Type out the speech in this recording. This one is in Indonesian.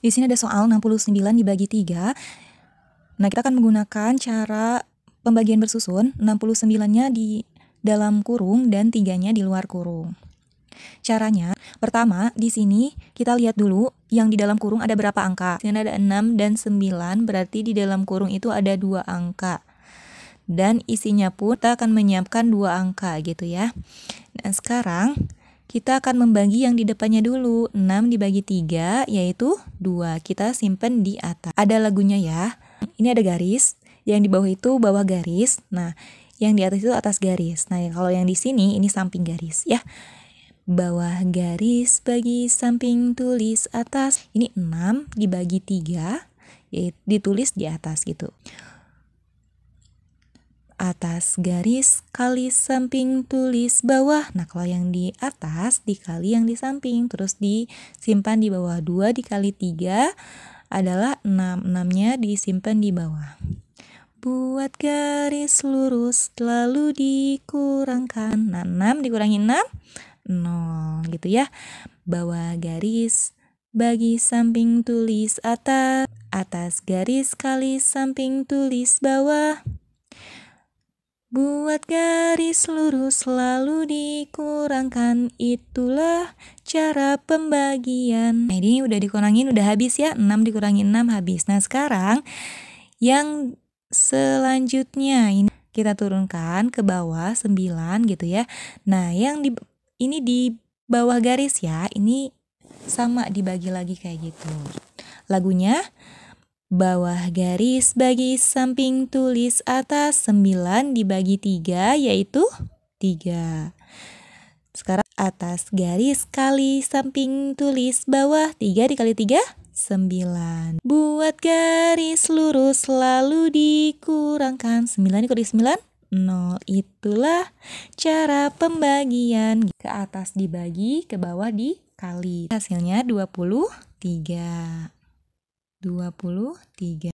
Di sini ada soal 69 dibagi 3. Nah, kita akan menggunakan cara pembagian bersusun, 69-nya di dalam kurung dan tiganya di luar kurung. Caranya, pertama, di sini kita lihat dulu yang di dalam kurung ada berapa angka. Di sini ada 6 dan 9, berarti di dalam kurung itu ada dua angka. Dan isinya pun kita akan menyiapkan dua angka gitu ya. Dan nah, sekarang kita akan membagi yang di depannya dulu. 6 dibagi 3 yaitu 2. Kita simpen di atas. Ada lagunya ya. Ini ada garis, yang di bawah itu bawah garis. Nah, yang di atas itu atas garis. Nah, kalau yang di sini ini samping garis ya. Bawah garis bagi samping tulis atas. Ini 6 dibagi 3 yaitu ditulis di atas gitu atas garis kali samping tulis bawah. Nah, kalau yang di atas dikali yang di samping terus disimpan di bawah 2 dikali 3 adalah 6. 6-nya disimpan di bawah. Buat garis lurus lalu dikurangkan. Nah, 6 dikurangi 6 0 gitu ya. Bawah garis bagi samping tulis atas, atas garis kali samping tulis bawah. Buat garis lurus selalu dikurangkan, itulah cara pembagian. Nah, ini udah dikurangin, udah habis ya. 6 dikurangi 6 habis. Nah, sekarang yang selanjutnya ini kita turunkan ke bawah 9 gitu ya. Nah, yang di ini di bawah garis ya, ini sama dibagi lagi kayak gitu. Lagunya Bawah garis bagi samping tulis atas 9 dibagi 3 yaitu 3. Sekarang atas garis kali samping tulis bawah 3 dikali 3 9. Buat garis lurus lalu dikurangkan 9 dikali 9 0. Itulah cara pembagian ke atas dibagi, ke bawah dikali. Hasilnya 23. 23